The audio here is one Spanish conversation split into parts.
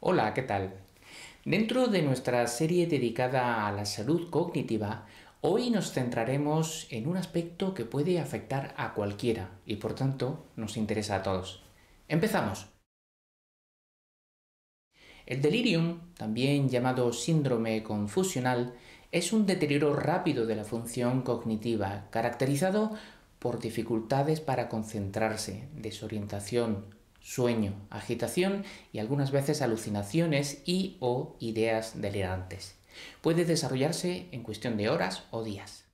Hola, ¿qué tal? Dentro de nuestra serie dedicada a la salud cognitiva, hoy nos centraremos en un aspecto que puede afectar a cualquiera y por tanto nos interesa a todos. Empezamos. El delirium, también llamado síndrome confusional, es un deterioro rápido de la función cognitiva, caracterizado por dificultades para concentrarse, desorientación, sueño, agitación y algunas veces alucinaciones y o ideas delirantes. Puede desarrollarse en cuestión de horas o días.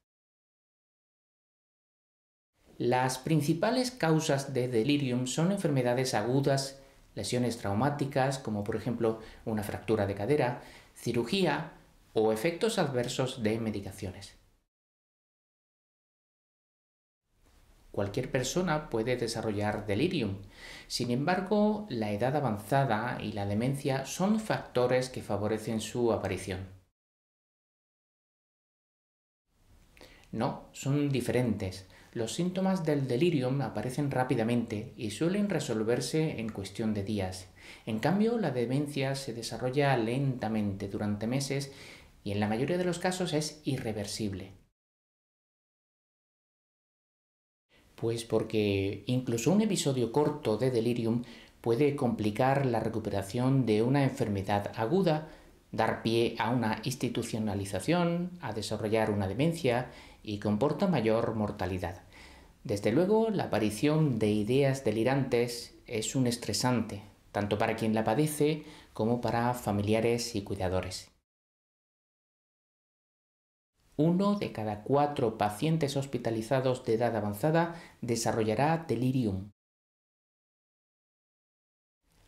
Las principales causas de delirium son enfermedades agudas, lesiones traumáticas como por ejemplo una fractura de cadera, cirugía o efectos adversos de medicaciones. Cualquier persona puede desarrollar delirium. Sin embargo, la edad avanzada y la demencia son factores que favorecen su aparición. No, son diferentes. Los síntomas del delirium aparecen rápidamente y suelen resolverse en cuestión de días. En cambio, la demencia se desarrolla lentamente durante meses y en la mayoría de los casos es irreversible. Pues porque incluso un episodio corto de delirium puede complicar la recuperación de una enfermedad aguda, dar pie a una institucionalización, a desarrollar una demencia y comporta mayor mortalidad. Desde luego, la aparición de ideas delirantes es un estresante, tanto para quien la padece como para familiares y cuidadores. Uno de cada cuatro pacientes hospitalizados de edad avanzada desarrollará delirium.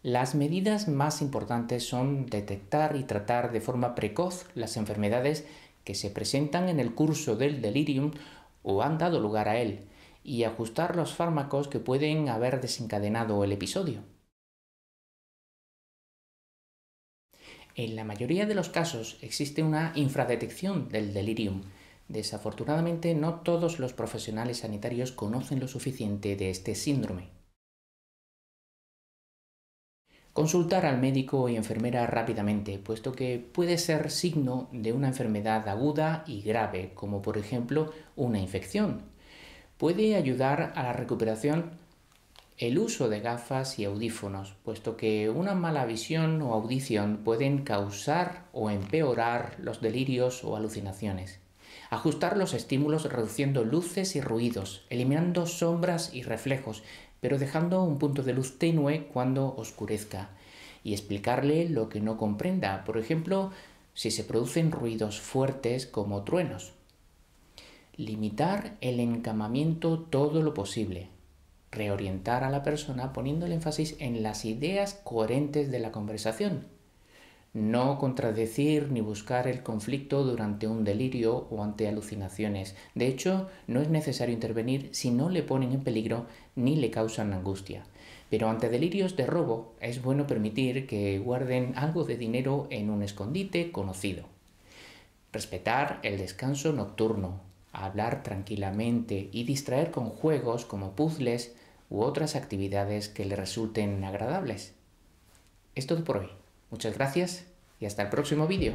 Las medidas más importantes son detectar y tratar de forma precoz las enfermedades que se presentan en el curso del delirium o han dado lugar a él y ajustar los fármacos que pueden haber desencadenado el episodio. En la mayoría de los casos existe una infradetección del delirium. Desafortunadamente no todos los profesionales sanitarios conocen lo suficiente de este síndrome. Consultar al médico y enfermera rápidamente, puesto que puede ser signo de una enfermedad aguda y grave, como por ejemplo una infección. Puede ayudar a la recuperación el uso de gafas y audífonos, puesto que una mala visión o audición pueden causar o empeorar los delirios o alucinaciones. Ajustar los estímulos reduciendo luces y ruidos, eliminando sombras y reflejos, pero dejando un punto de luz tenue cuando oscurezca. Y explicarle lo que no comprenda, por ejemplo, si se producen ruidos fuertes como truenos. Limitar el encamamiento todo lo posible, reorientar a la persona poniendo el énfasis en las ideas coherentes de la conversación. No contradecir ni buscar el conflicto durante un delirio o ante alucinaciones. De hecho, no es necesario intervenir si no le ponen en peligro ni le causan angustia. Pero ante delirios de robo es bueno permitir que guarden algo de dinero en un escondite conocido. Respetar el descanso nocturno, hablar tranquilamente y distraer con juegos como puzzles u otras actividades que le resulten agradables. Es todo por hoy. Muchas gracias y hasta el próximo vídeo.